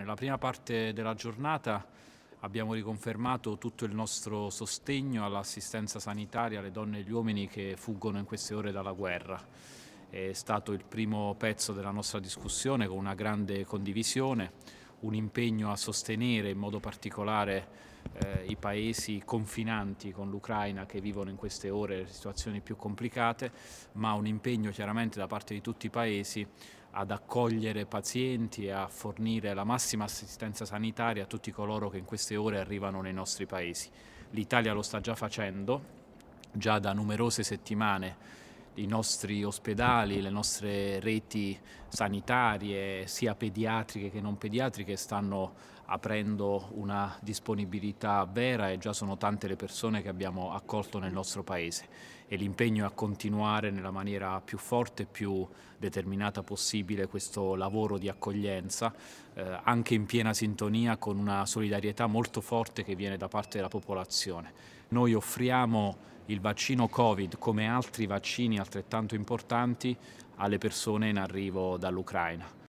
Nella prima parte della giornata abbiamo riconfermato tutto il nostro sostegno all'assistenza sanitaria alle donne e agli uomini che fuggono in queste ore dalla guerra. È stato il primo pezzo della nostra discussione con una grande condivisione, un impegno a sostenere in modo particolare eh, i paesi confinanti con l'Ucraina che vivono in queste ore situazioni più complicate, ma un impegno chiaramente da parte di tutti i paesi ad accogliere pazienti e a fornire la massima assistenza sanitaria a tutti coloro che in queste ore arrivano nei nostri paesi. L'Italia lo sta già facendo, già da numerose settimane i nostri ospedali, le nostre reti sanitarie, sia pediatriche che non pediatriche, stanno aprendo una disponibilità vera e già sono tante le persone che abbiamo accolto nel nostro Paese e l'impegno è a continuare nella maniera più forte e più determinata possibile questo lavoro di accoglienza, eh, anche in piena sintonia con una solidarietà molto forte che viene da parte della popolazione. Noi offriamo il vaccino Covid, come altri vaccini altrettanto importanti, alle persone in arrivo dall'Ucraina.